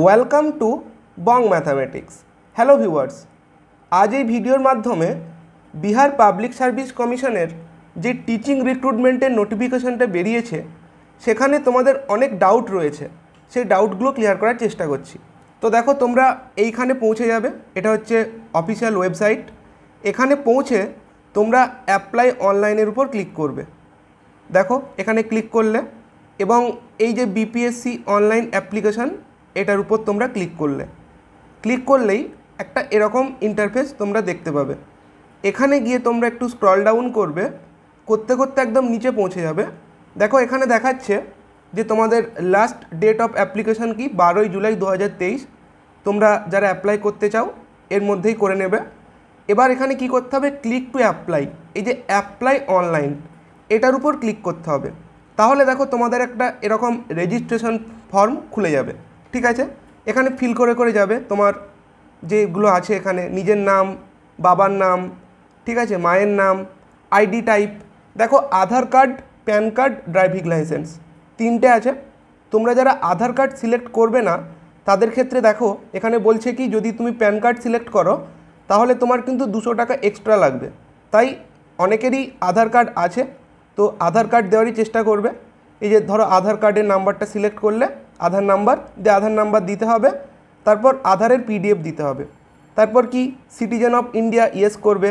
welcome to Bong mathematics hello viewers আজ এই ভিডিওর মাধ্যমে বিহার পাবলিক সার্ভিস কমিশনের যে টিচিং রিক্রুটমেন্টের নোটিফিকেশনটা বেরিয়েছে সেখানে তোমাদের অনেক ডাউট রয়েছে সেই ডাউটগুলো ক্লিয়ার করার চেষ্টা করছি তো দেখো তোমরা এইখানে পৌঁছে যাবে এটা হচ্ছে অফিসিয়াল ওয়েবসাইট এখানে পৌঁছে তোমরা অ্যাপ্লাই অনলাইনের উপর ক্লিক করবে দেখো এখানে ক্লিক করলে এবং এই যে বিপিএসসি অনলাইন অ্যাপ্লিকেশন এটার উপর তোমরা ক্লিক করলে ক্লিক করলেই একটা এরকম ইন্টারফেস তোমরা দেখতে পাবে এখানে গিয়ে তোমরা একটু স্ক্রল ডাউন করবে করতে করতে একদম নিচে পৌঁছে যাবে দেখো এখানে দেখাচ্ছে যে তোমাদের লাস্ট ডেট অফ অ্যাপ্লিকেশন কি বারোই জুলাই দু তোমরা যারা অ্যাপ্লাই করতে চাও এর মধ্যেই করে নেবে এবার এখানে কি করতে হবে ক্লিক টু অ্যাপ্লাই এই যে অ্যাপ্লাই অনলাইন এটার উপর ক্লিক করতে হবে তাহলে দেখো তোমাদের একটা এরকম রেজিস্ট্রেশন ফর্ম খুলে যাবে ঠিক আছে এখানে ফিল করে করে যাবে তোমার যেগুলো আছে এখানে নিজের নাম বাবার নাম ঠিক আছে মায়ের নাম আইডি টাইপ দেখো Aadhaar card PAN card driving licence তিনটে আছে তোমরা যারা আধার কার্ড সিলেক্ট করবে না তাদের ক্ষেত্রে দেখো এখানে বলছে কি যদি তুমি প্যান কার্ড সিলেক্ট করো তাহলে তোমার কিন্তু দুশো টাকা এক্সট্রা লাগবে তাই অনেকেরই আধার কার্ড আছে তো আধার কার্ড দেওয়ারই চেষ্টা করবে এই যে ধরো আধার কার্ডের নাম্বারটা সিলেক্ট করলে আধার নাম্বার দিয়ে আধার নাম্বার দিতে হবে তারপর আধারের পিডিএফ দিতে হবে তারপর কি সিটিজেন অফ ইন্ডিয়া ইয়েস করবে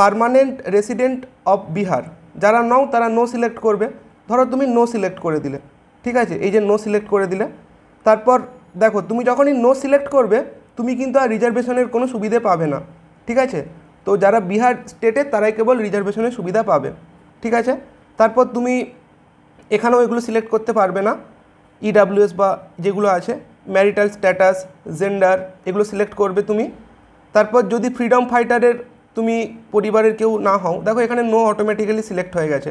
পারমানেন্ট রেসিডেন্ট অফ বিহার যারা নও তারা নো সিলেক্ট করবে ধরো তুমি নো সিলেক্ট করে দিলে ঠিক আছে এই যে নো সিলেক্ট করে দিলে তারপর দেখো তুমি যখনই নো সিলেক্ট করবে তুমি কিন্তু আর রিজার্ভেশনের কোনো সুবিধে পাবে না ঠিক আছে তো যারা বিহার স্টেটে তারাই কেবল রিজার্ভেশনের সুবিধা পাবে ঠিক আছে তারপর তুমি এখানেও এগুলো সিলেক্ট করতে পারবে না ইডাব্লিউএস e বা যেগুলো আছে ম্যারিটাল স্ট্যাটাস জেন্ডার এগুলো সিলেক্ট করবে তুমি তারপর যদি ফ্রিডম ফাইটারের তুমি পরিবারের কেউ না হও দেখো এখানে নো অটোমেটিক্যালি সিলেক্ট হয়ে গেছে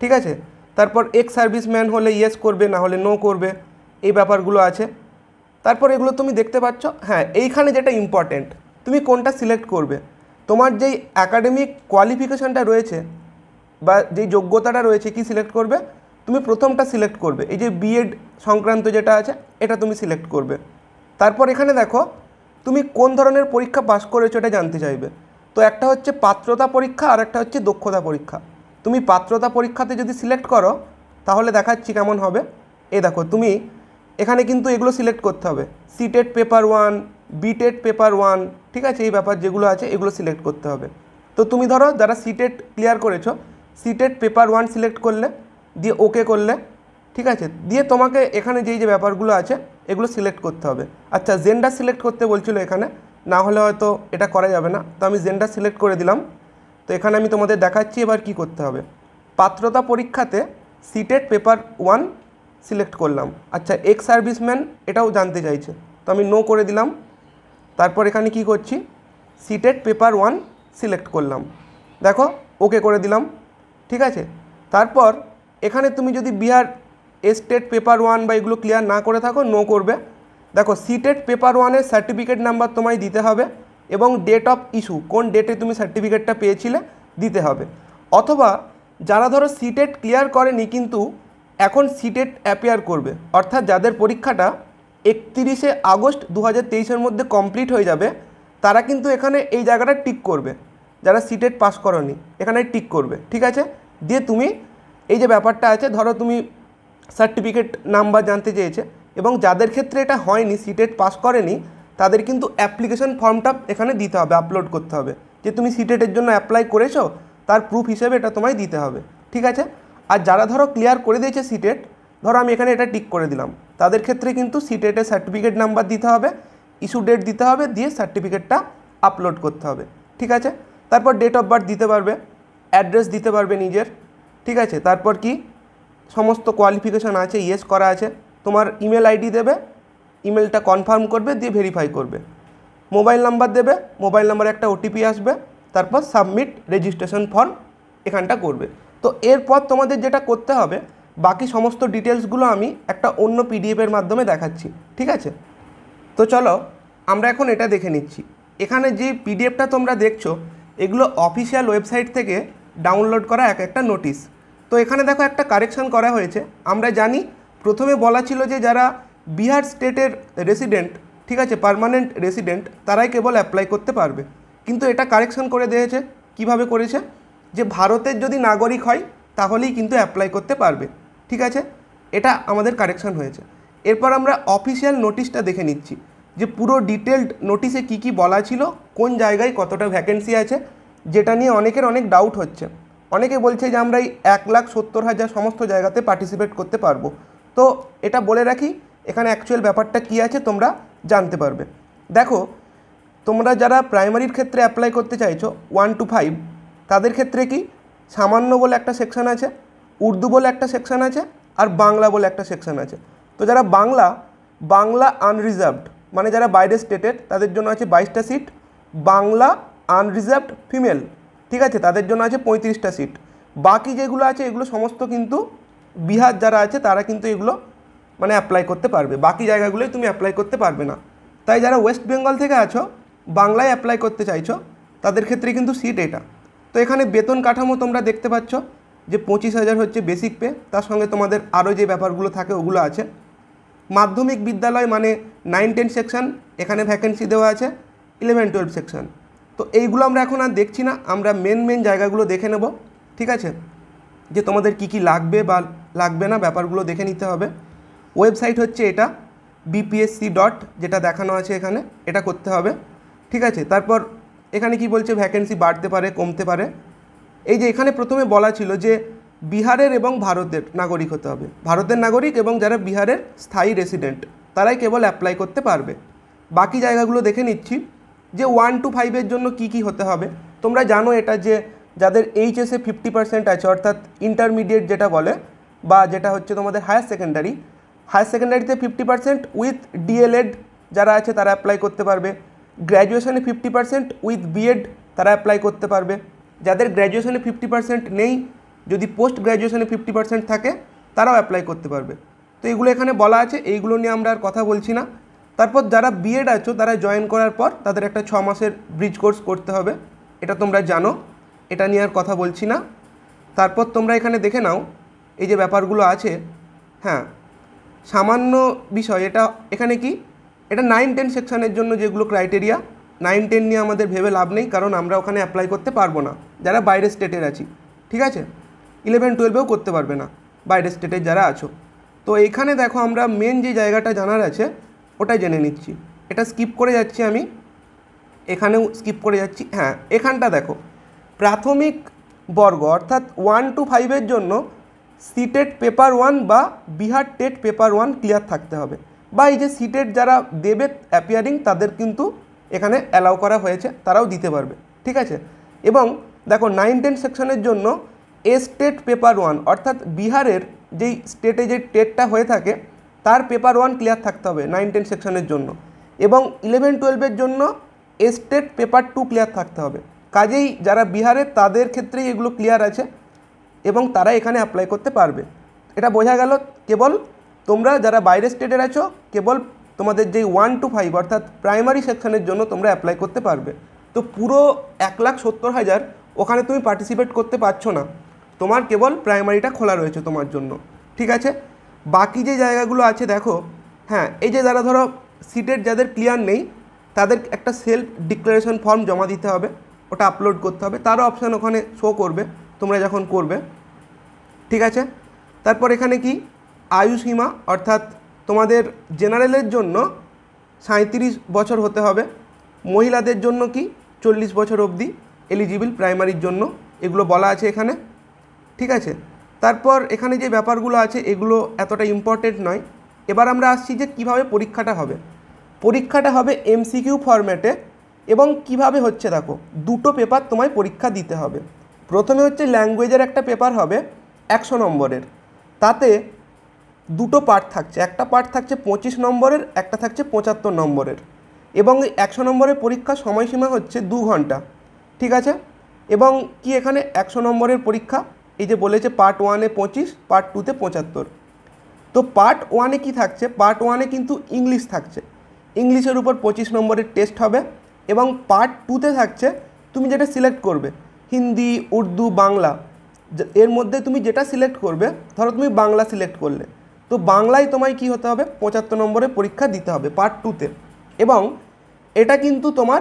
ঠিক আছে তারপর এক্স সার্ভিসম্যান হলে ইয়েস করবে না হলে নো করবে এই ব্যাপারগুলো আছে তারপর এগুলো তুমি দেখতে পাচ্ছ হ্যাঁ এইখানে যেটা ইম্পর্টেন্ট তুমি কোনটা সিলেক্ট করবে তোমার যেই অ্যাকাডেমিক কোয়ালিফিকেশানটা রয়েছে বা যেই যোগ্যতাটা রয়েছে কি সিলেক্ট করবে তুমি প্রথমটা সিলেক্ট করবে এই যে বিএড সংক্রান্ত যেটা আছে এটা তুমি সিলেক্ট করবে তারপর এখানে দেখো তুমি কোন ধরনের পরীক্ষা পাস করেছো এটা জানতে চাইবে তো একটা হচ্ছে পাত্রতা পরীক্ষা আর একটা হচ্ছে দক্ষতা পরীক্ষা তুমি পাত্রতা পরীক্ষাতে যদি সিলেক্ট করো তাহলে দেখাচ্ছি কেমন হবে এ দেখো তুমি এখানে কিন্তু এগুলো সিলেক্ট করতে হবে CTET paper one BTET paper one ঠিক আছে এই ব্যাপার যেগুলো আছে এগুলো সিলেক্ট করতে হবে তো তুমি ধরো যারা সিটেড ক্লিয়ার করেছো সিটেড পেপার ওয়ান সিলেক্ট করলে দিয়ে ওকে করলে ঠিক আছে দিয়ে তোমাকে এখানে যেই যে ব্যাপারগুলো আছে এগুলো সিলেক্ট করতে হবে আচ্ছা জেন্ডার সিলেক্ট করতে বলছিল এখানে না হলে হয়তো এটা করা যাবে না তো আমি জেন্ডার সিলেক্ট করে দিলাম তো এখানে আমি তোমাদের দেখাচ্ছি এবার কি করতে হবে পাত্রতা পরীক্ষাতে সিটেড পেপার ওয়ান সিলেক্ট করলাম আচ্ছা এক্স সার্ভিসম্যান এটাও জানতে চাইছে তো আমি নো করে দিলাম তারপর এখানে কি করছি সিটেড পেপার ওয়ান সিলেক্ট করলাম দেখো ওকে করে দিলাম ঠিক আছে তারপর এখানে তুমি যদি বিহার স্টেট পেপার ওয়ান বা এগুলো ক্লিয়ার না করে থাকো নো করবে দেখো সিটেট পেপার ওয়ানের সার্টিফিকেট নাম্বার তোমায় দিতে হবে এবং ডেট অফ ইস্যু কোন ডেটে তুমি সার্টিফিকেটটা পেয়েছিলে দিতে হবে অথবা যারা ধরো সিটেট ক্লিয়ার করেনি কিন্তু এখন সিটেট অ্যাপিয়ার করবে অর্থাৎ যাদের পরীক্ষাটা একত্রিশে আগস্ট দু হাজার মধ্যে কমপ্লিট হয়ে যাবে তারা কিন্তু এখানে এই জায়গাটা টিক করবে যারা সিটেট পাস করনি এখানে টিক করবে ঠিক আছে দিয়ে তুমি এই যে ব্যাপারটা আছে ধরো তুমি সার্টিফিকেট নাম্বার জানতে চেয়েছে এবং যাদের ক্ষেত্রে এটা হয়নি সিটেট পাস e করেনি তাদের কিন্তু অ্যাপ্লিকেশন ফর্মটা এখানে দিতে হবে আপলোড করতে হবে যে তুমি সিটেটের e জন্য অ্যাপ্লাই করেছো তার প্রুফ হিসেবে এটা তোমায় দিতে হবে ঠিক আছে আর যারা ধরো ক্লিয়ার করে দিয়েছে সিটেট e ধরো আমি এখানে এটা টিক করে দিলাম তাদের ক্ষেত্রে কিন্তু সিটেটের সার্টিফিকেট নাম্বার দিতে হবে ইস্যু ডেট দিতে হবে দিয়ে সার্টিফিকেটটা আপলোড করতে হবে ঠিক আছে তারপর ডেট অফ বার্থ দিতে পারবে অ্যাড্রেস দিতে পারবে নিজের ঠিক আছে তারপর কি সমস্ত কোয়ালিফিকেশান আছে ইয়েস করা আছে তোমার ইমেল আইডি দেবে ইমেলটা কনফার্ম করবে দিয়ে ভেরিফাই করবে মোবাইল নাম্বার দেবে মোবাইল নাম্বারে একটা ওটিপি আসবে তারপর সাবমিট রেজিস্ট্রেশন ফর্ম এখানটা করবে তো এরপর তোমাদের যেটা করতে হবে বাকি সমস্ত ডিটেলসগুলো আমি একটা অন্য পিডিএফের মাধ্যমে দেখাচ্ছি ঠিক আছে তো চলো আমরা এখন এটা দেখে নিচ্ছি এখানে যে পিডিএফটা তোমরা দেখছো এগুলো অফিসিয়াল ওয়েবসাইট থেকে ডাউনলোড করা এক একটা নোটিশ তো এখানে দেখো একটা কারেকশন করা হয়েছে আমরা জানি প্রথমে বলা ছিল যে যারা বিহার স্টেটের রেসিডেন্ট ঠিক আছে পারমানেন্ট রেসিডেন্ট তারাই কেবল অ্যাপ্লাই করতে পারবে কিন্তু এটা কারেকশন করে দিয়েছে কিভাবে করেছে যে ভারতের যদি নাগরিক হয় তাহলেই কিন্তু অ্যাপ্লাই করতে পারবে ঠিক আছে এটা আমাদের কারেকশন হয়েছে এরপর আমরা অফিসিয়াল নোটিশটা দেখে নিচ্ছি যে পুরো ডিটেলড নোটিশে কি কি বলা ছিল কোন জায়গায় কতটা ভ্যাকেন্সি আছে যেটা নিয়ে অনেকের অনেক ডাউট হচ্ছে অনেকে বলছে যে আমরা এই এক লাখ সত্তর হাজার সমস্ত জায়গাতে পার্টিসিপেট করতে পারবো তো এটা বলে রাখি এখানে অ্যাকচুয়াল ব্যাপারটা কী আছে তোমরা জানতে পারবে দেখো তোমরা যারা প্রাইমারির ক্ষেত্রে অ্যাপ্লাই করতে চাইছো ওয়ান টু ফাইভ তাদের ক্ষেত্রে কি সামান্য বলে একটা সেকশান আছে উর্দু বলে একটা সেকশান আছে আর বাংলা বলে একটা সেকশান আছে তো যারা বাংলা বাংলা আনরিজার্ভড মানে যারা বাইরে স্টেটেড তাদের জন্য আছে বাইশটা সিট বাংলা আনরিজার্ভড ফিমেল ঠিক আছে তাদের জন্য আছে পঁয়ত্রিশটা সিট বাকি যেগুলো আছে এগুলো সমস্ত কিন্তু বিহার যারা আছে তারা কিন্তু এগুলো মানে অ্যাপ্লাই করতে পারবে বাকি জায়গাগুলোই তুমি অ্যাপ্লাই করতে পারবে না তাই যারা ওয়েস্ট বেঙ্গল থেকে আছো বাংলায় অ্যাপ্লাই করতে চাইছো তাদের ক্ষেত্রে কিন্তু সিট এটা তো এখানে বেতন কাঠামো তোমরা দেখতে পাচ্ছ যে পঁচিশ হাজার হচ্ছে বেসিক পে তার সঙ্গে তোমাদের আরও যে ব্যাপারগুলো থাকে ওগুলো আছে মাধ্যমিক বিদ্যালয় মানে নাইন টেন সেকশান এখানে ভ্যাকেন্সি দেওয়া আছে ইলেভেন টুয়েলভ সেকশান তো এইগুলো আমরা এখন আর দেখছি না আমরা মেন মেন জায়গাগুলো দেখে নেব ঠিক আছে যে তোমাদের কি কি লাগবে বা লাগবে না ব্যাপারগুলো দেখে নিতে হবে ওয়েবসাইট হচ্ছে এটা বিপিএসসি ডট যেটা দেখানো আছে এখানে এটা করতে হবে ঠিক আছে তারপর এখানে কি বলছে ভ্যাকেন্সি বাড়তে পারে কমতে পারে এই যে এখানে প্রথমে বলা ছিল যে বিহারের এবং ভারতের নাগরিক হতে হবে ভারতের নাগরিক এবং যারা বিহারের স্থায়ী রেসিডেন্ট তারাই কেবল অ্যাপ্লাই করতে পারবে বাকি জায়গাগুলো দেখে নিচ্ছি যে ওয়ান টু ফাইভের জন্য কি কি হতে হবে তোমরা জানো এটা যে যাদের এইচএসে ফিফটি পার্সেন্ট আছে অর্থাৎ ইন্টারমিডিয়েট যেটা বলে বা যেটা হচ্ছে তোমাদের হায়ার সেকেন্ডারি হায়ার সেকেন্ডারিতে ফিফটি পার্সেন্ট উইথ ডিএলএড যারা আছে তারা অ্যাপ্লাই করতে পারবে গ্র্যাজুয়েশনে ফিফটি পার্সেন্ট উইথ বিএড তারা অ্যাপ্লাই করতে পারবে যাদের গ্র্যাজুয়েশনে ফিফটি পার্সেন্ট নেই যদি পোস্ট গ্র্যাজুয়েশনে ফিফটি পার্সেন্ট থাকে তারাও অ্যাপ্লাই করতে পারবে তো এগুলো এখানে বলা আছে এইগুলো নিয়ে আমরা আর কথা বলছি না তারপর যারা বিএড আছো তারা জয়েন করার পর তাদের একটা ছ মাসের ব্রিজ কোর্স করতে হবে এটা তোমরা জানো এটা নিয়ে আর কথা বলছি না তারপর তোমরা এখানে দেখে নাও এই যে ব্যাপারগুলো আছে হ্যাঁ সামান্য বিষয় এটা এখানে কি এটা নাইন টেন সেকশনের জন্য যেগুলো ক্রাইটেরিয়া নাইন টেন নিয়ে আমাদের ভেবে লাভ নেই কারণ আমরা ওখানে অ্যাপ্লাই করতে পারবো না যারা বাইরের স্টেটের আছি ঠিক আছে ইলেভেন টুয়েলভেও করতে পারবে না বাইরের স্টেটের যারা আছো তো এখানে দেখো আমরা মেন যে জায়গাটা জানার আছে ওটাই জেনে নিচ্ছি এটা স্কিপ করে যাচ্ছি আমি এখানেও স্কিপ করে যাচ্ছি হ্যাঁ এখানটা দেখো প্রাথমিক বর্গ অর্থাৎ ওয়ান টু ফাইভের জন্য সিটেট পেপার ওয়ান বা Bihar TET paper one clear থাকতে হবে বা এই যে সিটেট যারা দেবে অ্যাপিয়ারিং তাদের কিন্তু এখানে অ্যালাউ করা হয়েছে তারাও দিতে পারবে ঠিক আছে এবং দেখো নাইন টেন সেকশনের জন্য এ স্টেট পেপার ওয়ান অর্থাৎ বিহারের যেই স্টেটে যে টেটটা হয়ে থাকে তার পেপার ওয়ান ক্লিয়ার থাকতে হবে নাইন টেন সেকশনের জন্য এবং ইলেভেন টুয়েলভের জন্য স্টেট পেপার টু ক্লিয়ার থাকতে হবে কাজেই যারা বিহারে তাদের ক্ষেত্রেই এগুলো ক্লিয়ার আছে এবং তারা এখানে অ্যাপ্লাই করতে পারবে এটা বোঝা গেল কেবল তোমরা যারা বাইরের স্টেটের আছো কেবল তোমাদের যেই ওয়ান টু ফাইভ অর্থাৎ প্রাইমারি সেকশনের জন্য তোমরা অ্যাপ্লাই করতে পারবে তো পুরো এক লাখ সত্তর হাজার ওখানে তুমি পার্টিসিপেট করতে পারছো না তোমার কেবল প্রাইমারিটা খোলা রয়েছে তোমার জন্য ঠিক আছে বাকি যে জায়গাগুলো আছে দেখো হ্যাঁ এই যে যারা ধরো সিটের যাদের ক্লিয়ার নেই তাদের একটা সেলফ ডিক্লারেশন ফর্ম জমা দিতে হবে ওটা আপলোড করতে হবে তারও অপশান ওখানে শো করবে তোমরা যখন করবে ঠিক আছে তারপর এখানে কি আয়ু সীমা অর্থাৎ তোমাদের জেনারেলের জন্য সাঁত্রিশ বছর হতে হবে মহিলাদের জন্য কি চল্লিশ বছর অবধি এলিজিবল প্রাইমারির জন্য এগুলো বলা আছে এখানে ঠিক আছে তারপর এখানে যে ব্যাপারগুলো আছে এগুলো এতটা ইম্পর্টেন্ট নয় এবার আমরা আসছি যে কিভাবে পরীক্ষাটা হবে পরীক্ষাটা হবে এমসিকিউ ফরম্যাটে এবং কিভাবে হচ্ছে দেখো দুটো পেপার তোমায় পরীক্ষা দিতে হবে প্রথমে হচ্ছে ল্যাঙ্গুয়েজের একটা পেপার হবে একশো নম্বরের তাতে দুটো পার্ট থাকছে একটা পার্ট থাকছে পঁচিশ নম্বরের একটা থাকছে পঁচাত্তর নম্বরের এবং একশো নম্বরের পরীক্ষার সময়সীমা হচ্ছে দু ঘন্টা ঠিক আছে এবং কি এখানে একশো নম্বরের পরীক্ষা এই যে বলেছে পার্ট ওয়ানে পঁচিশ পার্ট টুতে পঁচাত্তর তো পার্ট ওয়ানে কি থাকছে পার্ট ওয়ানে কিন্তু ইংলিশ থাকছে ইংলিশের উপর পঁচিশ নম্বরের টেস্ট হবে এবং পার্ট টুতে থাকছে তুমি যেটা সিলেক্ট করবে হিন্দি উর্দু বাংলা এর মধ্যে তুমি যেটা সিলেক্ট করবে ধরো তুমি বাংলা সিলেক্ট করলে তো বাংলায় তোমায় কি হতে হবে পঁচাত্তর নম্বরে পরীক্ষা দিতে হবে পার্ট টুতে এবং এটা কিন্তু তোমার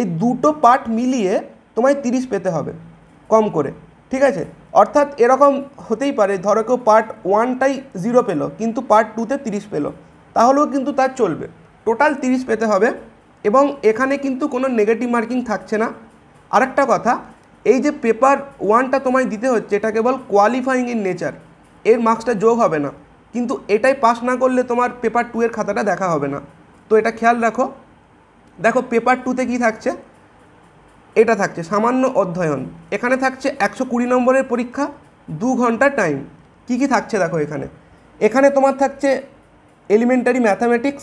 এই দুটো পার্ট মিলিয়ে তোমায় তিরিশ পেতে হবে কম করে ঠিক আছে অর্থাৎ এরকম হতেই পারে ধরো কেউ পার্ট ওয়ানটাই জিরো পেলো কিন্তু পার্ট টুতে তিরিশ পেলো তাহলেও কিন্তু তার চলবে টোটাল তিরিশ পেতে হবে এবং এখানে কিন্তু কোনো নেগেটিভ মার্কিং থাকছে না আরেকটা কথা এই যে পেপার ওয়ানটা তোমায় দিতে হচ্ছে এটা কেবল কোয়ালিফাইং ইন নেচার এর মার্কসটা যোগ হবে না কিন্তু এটাই পাস না করলে তোমার পেপার টু এর খাতাটা দেখা হবে না তো এটা খেয়াল রাখো দেখো পেপার টুতে কি থাকছে এটা থাকছে সামান্য অধ্যয়ন এখানে থাকছে একশো কুড়ি নম্বরের পরীক্ষা দু ঘন্টা টাইম কি কি থাকছে দেখো এখানে এখানে তোমার থাকছে elementary mathematics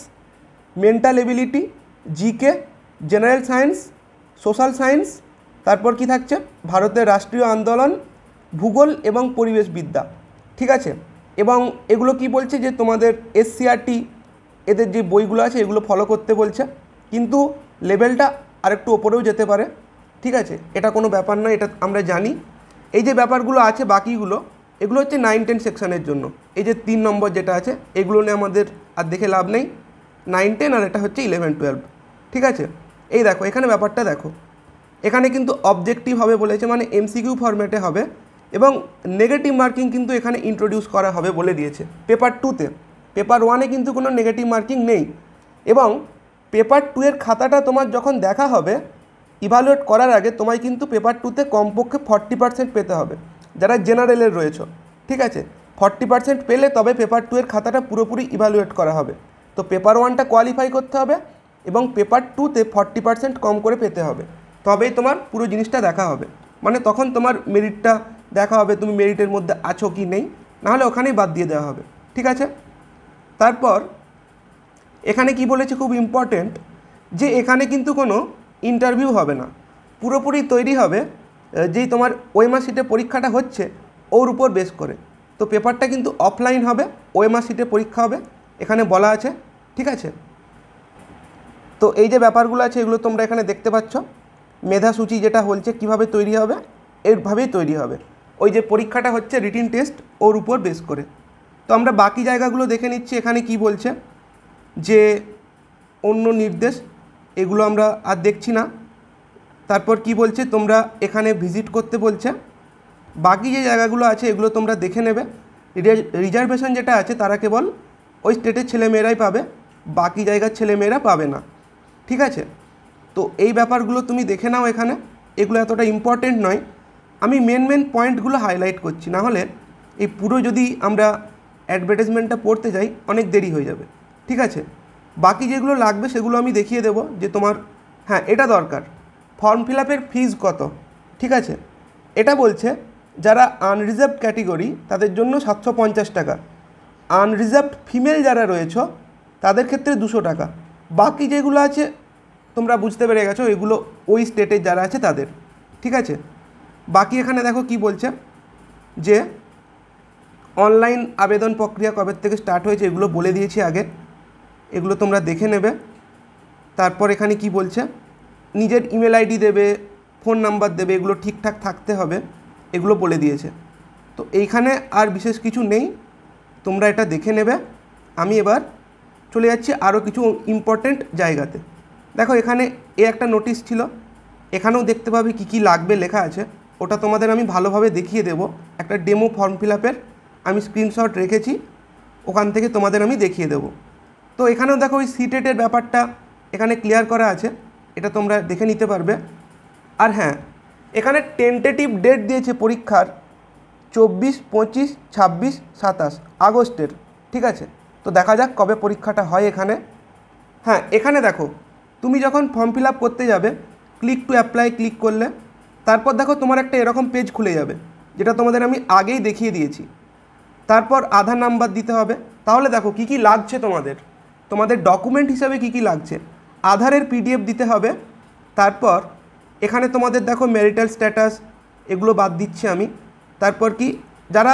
mental ability GK general science social science তারপর কি থাকছে ভারতের রাষ্ট্রীয় আন্দোলন ভূগোল এবং পরিবেশবিদ্যা ঠিক আছে এবং এগুলো কি বলছে যে তোমাদের এসসিআরটি এদের যে বইগুলো আছে এগুলো ফলো করতে বলছে কিন্তু লেভেলটা আরেকটু ওপরেও যেতে পারে ঠিক আছে এটা কোনো ব্যাপার নয় এটা আমরা জানি এই যে ব্যাপারগুলো আছে বাকিগুলো এগুলো হচ্ছে নাইন টেন সেকশানের জন্য এই যে তিন নম্বর যেটা আছে এগুলো নিয়ে আমাদের আর দেখে লাভ নেই নাইন টেন আর এটা হচ্ছে ইলেভেন টুয়েলভ ঠিক আছে এই দেখো এখানে ব্যাপারটা দেখো এখানে কিন্তু অবজেক্টিভ হবে বলেছে মানে এমসিকিউ ফরম্যাটে হবে এবং নেগেটিভ মার্কিং কিন্তু এখানে ইন্ট্রোডিউস করা হবে বলে দিয়েছে পেপার টুতে পেপার ওয়ানে কিন্তু কোনো নেগেটিভ মার্কিং নেই এবং পেপার টু এর খাতাটা তোমার যখন দেখা হবে ইভালুয়েট করার আগে তোমায় কিন্তু পেপার টুতে কমপক্ষে ফর্টি পার্সেন্ট পেতে হবে যারা জেনারেলের রয়েছে ঠিক আছে ফর্টি পার্সেন্ট পেলে তবে পেপার টু এর খাতাটা পুরোপুরি ইভালুয়েট করা হবে তো পেপার ওয়ানটা কোয়ালিফাই করতে হবে এবং পেপার টুতে ফর্টি পার্সেন্ট কম করে পেতে হবে তবেই তোমার পুরো জিনিসটা দেখা হবে মানে তখন তোমার মেরিটটা দেখা হবে তুমি মেরিটের মধ্যে আছো কি নেই নাহলে ওখানেই বাদ দিয়ে দেওয়া হবে ঠিক আছে তারপর এখানে কি বলেছে খুব ইম্পর্টেন্ট যে এখানে কিন্তু কোনো ইন্টারভিউ হবে না পুরোপুরি তৈরি হবে যেই তোমার ওয়েমাসিটে পরীক্ষাটা হচ্ছে ওর উপর বেস করে তো পেপারটা কিন্তু অফলাইন হবে ওয়েমাসিটে পরীক্ষা হবে এখানে বলা আছে ঠিক আছে তো এই যে ব্যাপারগুলো আছে এগুলো তোমরা এখানে দেখতে পাচ্ছ মেধাসূচি যেটা হলছে কিভাবে তৈরি হবে এরভাবেই তৈরি হবে ওই যে পরীক্ষাটা হচ্ছে রিটিন টেস্ট ওর উপর বেস করে তো আমরা বাকি জায়গাগুলো দেখে নিচ্ছি এখানে কি বলছে যে অন্য নির্দেশ এগুলো আমরা আর দেখছি না তারপর কি বলছে তোমরা এখানে ভিজিট করতে বলছে বাকি যে জায়গাগুলো আছে এগুলো তোমরা দেখে নেবে রিজার্ভেশন যেটা আছে তারা কেবল ওই স্টেটের ছেলেমেয়েরাই পাবে বাকি জায়গার ছেলেমেয়েরা পাবে না ঠিক আছে তো এই ব্যাপারগুলো তুমি দেখে নাও এখানে এগুলো এতটা ইম্পর্টেন্ট নয় আমি মেন মেন পয়েন্টগুলো হাইলাইট করছি না হলে এই পুরো যদি আমরা অ্যাডভার্টাইজমেন্টটা পড়তে যাই অনেক দেরি হয়ে যাবে ঠিক আছে বাকি যেগুলো লাগবে সেগুলো আমি দেখিয়ে দেবো যে তোমার হ্যাঁ এটা দরকার ফর্ম ফিল আপের ফিজ কত ঠিক আছে এটা বলছে যারা আনরিজার্ভ ক্যাটেগরি তাদের জন্য সাতশো পঞ্চাশ টাকা আনরিজার্ভ ফিমেল যারা রয়েছ তাদের ক্ষেত্রে দুশো টাকা বাকি যেগুলো আছে তোমরা বুঝতে পেরে গেছো এগুলো ওই স্টেটের যারা আছে তাদের ঠিক আছে বাকি এখানে দেখো কি বলছে যে অনলাইন আবেদন প্রক্রিয়া কবে থেকে স্টার্ট হয়েছে এগুলো বলে দিয়েছি আগে এগুলো তোমরা দেখে নেবে তারপর এখানে কি বলছে নিজের ইমেল আইডি দেবে ফোন নাম্বার দেবে এগুলো ঠিকঠাক থাকতে হবে এগুলো বলে দিয়েছে তো এইখানে আর বিশেষ কিছু নেই তোমরা এটা দেখে নেবে আমি এবার চলে যাচ্ছি আরও কিছু ইম্পর্ট্যান্ট জায়গাতে দেখো এখানে এ একটা নোটিশ ছিল এখানেও দেখতে পাবে কি কি লাগবে লেখা আছে ওটা তোমাদের আমি ভালোভাবে দেখিয়ে দেব একটা ডেমো ফর্ম ফিল আপের আমি স্ক্রিনশট রেখেছি ওখান থেকে তোমাদের আমি দেখিয়ে দেবো তো এখানেও দেখো ওই সিটেটের ব্যাপারটা এখানে ক্লিয়ার করা আছে এটা তোমরা দেখে নিতে পারবে আর হ্যাঁ এখানে টেন্টেটিভ ডেট দিয়েছে পরীক্ষার চব্বিশ পঁচিশ ছাব্বিশ সাতাশ আগস্টের ঠিক আছে তো দেখা যাক কবে পরীক্ষাটা হয় এখানে হ্যাঁ এখানে দেখো তুমি যখন ফর্ম ফিল করতে যাবে ক্লিক টু অ্যাপ্লাই ক্লিক করলে তারপর দেখো তোমার একটা এরকম পেজ খুলে যাবে যেটা তোমাদের আমি আগেই দেখিয়ে দিয়েছি তারপর আধার নাম্বার দিতে হবে তাহলে দেখো কি কি লাগছে তোমাদের তোমাদের ডকুমেন্ট হিসাবে কি কি লাগছে আধারের পিডিএফ দিতে হবে তারপর এখানে তোমাদের দেখো ম্যারিটাল স্ট্যাটাস এগুলো বাদ দিচ্ছি আমি তারপর কি যারা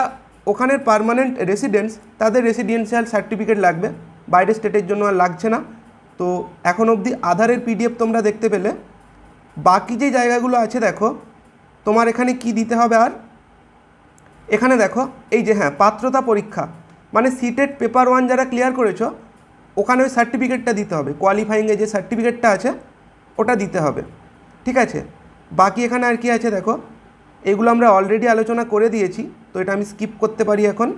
ওখানের পারমানেন্ট রেসিডেন্স তাদের রেসিডেন্সিয়াল সার্টিফিকেট লাগবে বাইরের স্টেটের জন্য আর লাগছে না তো এখন অবধি আধারের পিডিএফ তোমরা দেখতে পেলে বাকি যে জায়গাগুলো আছে দেখো তোমার এখানে কি দিতে হবে আর এখানে দেখো এই যে হ্যাঁ পাত্রতা পরীক্ষা মানে সিটেড পেপার ওয়ান যারা ক্লিয়ার করেছো ওখানে ওই সার্টিফিকেটটা দিতে হবে কোয়ালিফাইংয়ে যে সার্টিফিকেটটা আছে ওটা দিতে হবে ঠিক আছে বাকি এখানে আর কি আছে দেখো এগুলো আমরা অলরেডি আলোচনা করে দিয়েছি তো এটা আমি স্কিপ করতে পারি এখন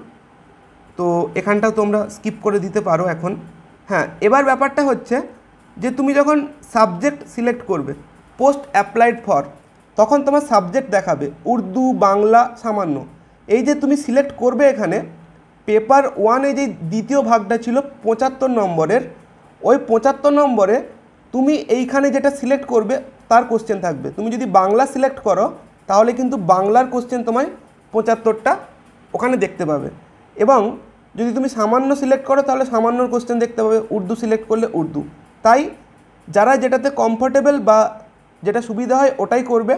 তো এখানটাও তোমরা স্কিপ করে দিতে পারো এখন হ্যাঁ এবার ব্যাপারটা হচ্ছে যে তুমি যখন সাবজেক্ট সিলেক্ট করবে পোস্ট অ্যাপ্লাইড ফর তখন তোমার সাবজেক্ট দেখাবে উর্দু বাংলা সামান্য এই যে তুমি সিলেক্ট করবে এখানে পেপার ওয়ানে যে দ্বিতীয় ভাগটা ছিল পঁচাত্তর নম্বরের ওই পঁচাত্তর নম্বরে তুমি এইখানে যেটা সিলেক্ট করবে তার কোশ্চেন থাকবে তুমি যদি বাংলা সিলেক্ট করো তাহলে কিন্তু বাংলার কোশ্চেন তোমায় পঁচাত্তরটা ওখানে দেখতে পাবে এবং যদি তুমি সামান্য সিলেক্ট করো তাহলে সামান্য কোশ্চেন দেখতে পাবে উর্দু সিলেক্ট করলে উর্দু তাই যারা যেটাতে কমফোর্টেবল বা যেটা সুবিধা হয় ওটাই করবে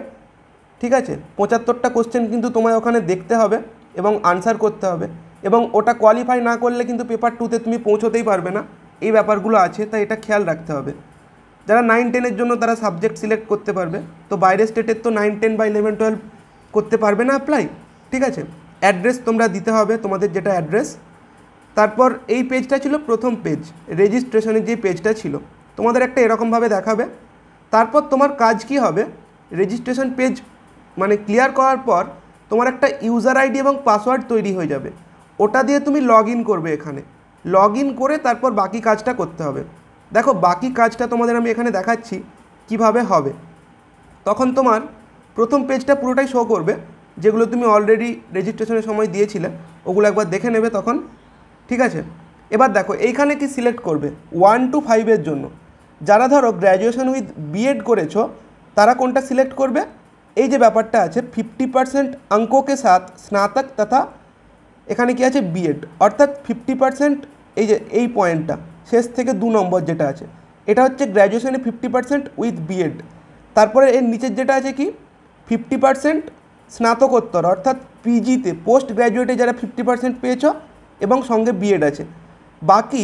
ঠিক আছে পঁচাত্তরটা কোশ্চেন কিন্তু তোমায় ওখানে দেখতে হবে এবং আনসার করতে হবে এবং ওটা কোয়ালিফাই না করলে কিন্তু পেপার টুতে তুমি পৌঁছতেই পারবে না এই ব্যাপারগুলো আছে তাই এটা খেয়াল রাখতে হবে যারা নাইন টেনের জন্য তারা সাবজেক্ট সিলেক্ট করতে পারবে তো বাইরের স্টেটের তো নাইন টেন বা ইলেভেন টুয়েলভ করতে পারবে না অ্যাপ্লাই ঠিক আছে অ্যাড্রেস তোমরা দিতে হবে তোমাদের যেটা অ্যাড্রেস তারপর এই পেজটা ছিল প্রথম পেজ রেজিস্ট্রেশনের যে পেজটা ছিল তোমাদের একটা এরকমভাবে দেখাবে তারপর তোমার কাজ কি হবে রেজিস্ট্রেশন পেজ মানে ক্লিয়ার করার পর তোমার একটা ইউজার আইডি এবং পাসওয়ার্ড তৈরি হয়ে যাবে ওটা দিয়ে তুমি লগ করবে এখানে লগ করে তারপর বাকি কাজটা করতে হবে দেখো বাকি কাজটা তোমাদের আমি এখানে দেখাচ্ছি কিভাবে হবে তখন তোমার প্রথম পেজটা পুরোটাই শো করবে যেগুলো তুমি অলরেডি রেজিস্ট্রেশনের সময় দিয়েছিলে ওগুলো একবার দেখে নেবে তখন ঠিক আছে এবার দেখো এইখানে কি সিলেক্ট করবে ওয়ান টু ফাইভের জন্য যারা ধরো গ্র্যাজুয়েশন উইথ বিএড করেছো তারা কোনটা সিলেক্ট করবে এই যে ব্যাপারটা আছে ফিফটি পার্সেন্ট অঙ্ককে সাথ স্নাতক তথা এখানে কি আছে বিএড অর্থাৎ ফিফটি পার্সেন্ট এই যে এই পয়েন্টটা শেষ থেকে দু নম্বর যেটা আছে এটা হচ্ছে গ্র্যাজুয়েশনে ফিফটি পার্সেন্ট উইথ বিএড তারপরে এর নিচের যেটা আছে কি ফিফটি পার্সেন্ট স্নাতকোত্তর অর্থাৎ পিজিতে পোস্ট গ্র্যাজুয়েটে যারা ফিফটি পার্সেন্ট পেয়েছ এবং সঙ্গে বিএড আছে বাকি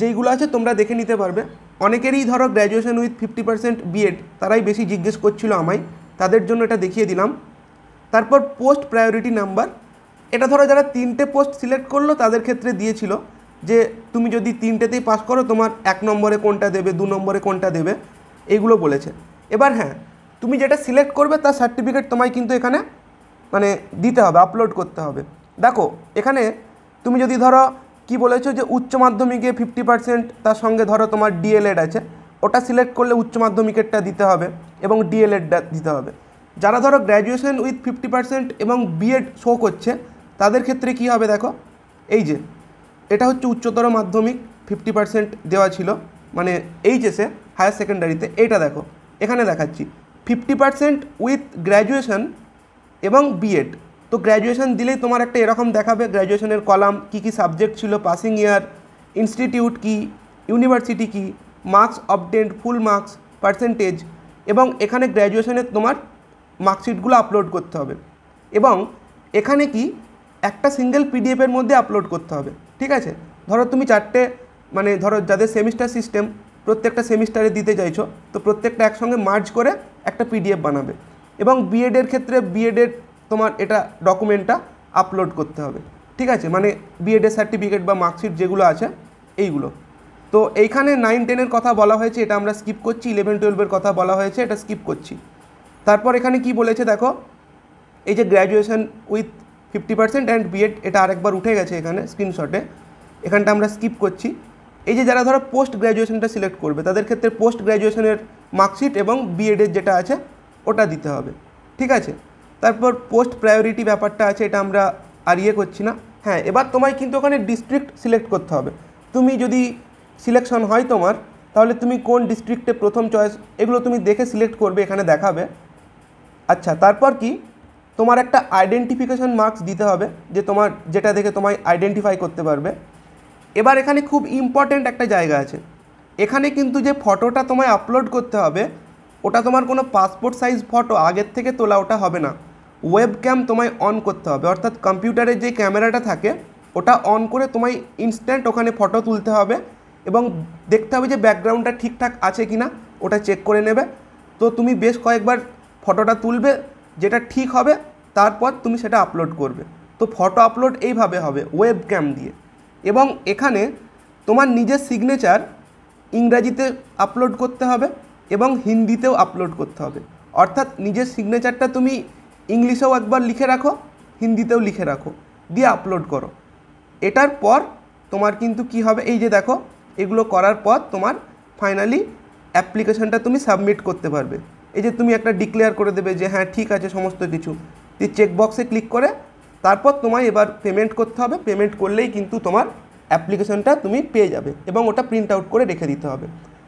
যেইগুলো আছে তোমরা দেখে নিতে পারবে অনেকেরই ধরো graduation with fifty percent BEd তারাই বেশি জিজ্ঞেস করছিল আমায় তাদের জন্য এটা দেখিয়ে দিলাম তারপর পোস্ট প্রায়োরিটি নাম্বার এটা ধরো যারা তিনটে পোস্ট সিলেক্ট করলো তাদের ক্ষেত্রে দিয়েছিল যে তুমি যদি তিনটেতেই পাস করো তোমার এক নম্বরে কোনটা দেবে দু নম্বরে কোনটা দেবে এইগুলো বলেছে এবার হ্যাঁ তুমি যেটা সিলেক্ট করবে তার সার্টিফিকেট তোমায় কিন্তু এখানে মানে দিতে হবে আপলোড করতে হবে দেখো এখানে তুমি যদি ধরো কি বলেছো যে উচ্চ মাধ্যমিকে ফিফটি পার্সেন্ট তার সঙ্গে ধরো তোমার ডিএলএড আছে ওটা সিলেক্ট করলে উচ্চ মাধ্যমিকেরটা দিতে হবে এবং ডিএলএডটা দিতে হবে যারা ধরো গ্র্যাজুয়েশন উইথ ফিফটি পার্সেন্ট এবং বিএড শো করছে তাদের ক্ষেত্রে কি হবে দেখো এই যে এটা হচ্ছে উচ্চতর মাধ্যমিক ফিফটি পার্সেন্ট দেওয়া ছিল মানে এইচএসে হায়ার সেকেন্ডারিতে এইটা দেখো এখানে দেখাচ্ছি ফিফটি পার্সেন্ট উইথ গ্র্যাজুয়েশন এবং বিএড তো গ্র্যাজুয়েশান দিলেই তোমার একটা এরকম দেখাবে গ্র্যাজুয়েশনের কলাম কী কী সাবজেক্ট ছিল পাসিং ইয়ার ইনস্টিটিউট কি ইউনিভার্সিটি কি marks obtained full marks percentage এবং এখানে গ্র্যাজুয়েশনের তোমার মার্কশিটগুলো আপলোড করতে হবে এবং এখানে কি একটা সিঙ্গেল পিডিএফের মধ্যে আপলোড করতে হবে ঠিক আছে ধরো তুমি চারটে মানে ধরো যাদের সেমিস্টার সিস্টেম প্রত্যেকটা সেমিস্টারে দিতে চাইছো তো প্রত্যেকটা একসঙ্গে মার্জ করে একটা পিডিএফ বানাবে এবং বিএডের ক্ষেত্রে বিএডের তোমার এটা ডকুমেন্টটা আপলোড করতে হবে ঠিক আছে মানে বিএডের সার্টিফিকেট বা মার্কশিট যেগুলো আছে এইগুলো তো এইখানে নাইন টেনের কথা বলা হয়েছে এটা আমরা স্কিপ করছি ইলেভেন টুয়েলভের কথা বলা হয়েছে এটা স্কিপ করছি তারপর এখানে কি বলেছে দেখো এই যে graduation with fifty percent and BEd এটা আরেকবার উঠে গেছে এখানে স্ক্রিনশটে এখানটা আমরা স্কিপ করছি এই যে যারা ধরো পোস্ট গ্র্যাজুয়েশনটা সিলেক্ট করবে তাদের ক্ষেত্রে পোস্ট গ্র্যাজুয়েশনের মার্কশিট এবং বিএডের যেটা আছে ওটা দিতে হবে ঠিক আছে তারপর পোস্ট প্রায়োরিটি ব্যাপারটা আছে এটা আমরা আর ইয়ে করছি না হ্যাঁ এবার তোমায় কিন্তু ওখানে ডিস্ট্রিক্ট সিলেক্ট করতে হবে তুমি যদি সিলেকশন হয় তোমার তাহলে তুমি কোন ডিস্ট্রিক্টে প্রথম চয়েস এগুলো তুমি দেখে সিলেক্ট করবে এখানে দেখাবে আচ্ছা তারপর কি তোমার একটা আইডেন্টিফিকেশন মার্কস দিতে হবে যে তোমার যেটা দেখে তোমায় আইডেন্টিফাই করতে পারবে এবার এখানে খুব ইম্পর্ট্যান্ট একটা জায়গা আছে এখানে কিন্তু যে ফটোটা তোমায় আপলোড করতে হবে ওটা তোমার কোনো পাসপোর্ট সাইজ ফটো আগের থেকে তোলা ওটা হবে না ওয়েব ক্যাম তোমায় অন করতে হবে অর্থাৎ কম্পিউটারে যে ক্যামেরাটা থাকে ওটা অন করে তোমায় ইনস্ট্যান্ট ওখানে ফটো তুলতে হবে এবং দেখতে হবে যে ব্যাকগ্রাউন্ডটা ঠিকঠাক আছে কি না ওটা চেক করে নেবে তো তুমি বেশ কয়েকবার ফটোটা তুলবে যেটা ঠিক হবে তারপর তুমি সেটা আপলোড করবে তো ফটো আপলোড এইভাবে হবে ওয়েব ক্যাম দিয়ে এবং এখানে তোমার নিজের সিগনেচার ইংরাজিতে আপলোড করতে হবে এবং হিন্দিতেও আপলোড করতে হবে অর্থাৎ নিজের সিগনেচারটা তুমি ইংলিশেও একবার লিখে রাখো হিন্দিতেও লিখে রাখো দিয়ে আপলোড করো এটার পর তোমার কিন্তু কি হবে এই যে দেখো এগুলো করার পর তোমার ফাইনালি অ্যাপ্লিকেশনটা তুমি সাবমিট করতে পারবে এই যে তুমি একটা ডিক্লেয়ার করে দেবে যে হ্যাঁ ঠিক আছে সমস্ত কিছু তুই চেকবক্সে ক্লিক করে তারপর তোমায় এবার পেমেন্ট করতে হবে পেমেন্ট করলেই কিন্তু তোমার অ্যাপ্লিকেশনটা তুমি পেয়ে যাবে এবং ওটা প্রিন্ট আউট করে রেখে দিতে হবে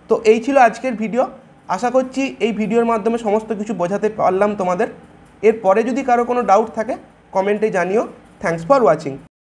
তো এই ছিল আজকের ভিডিও আশা করছি এই ভিডিওর মাধ্যমে সমস্ত কিছু বোঝাতে পারলাম তোমাদের এরপরে যদি কারো কোনো ডাউট থাকে কমেন্টে জানিও থ্যাংকস ফর ওয়াচিং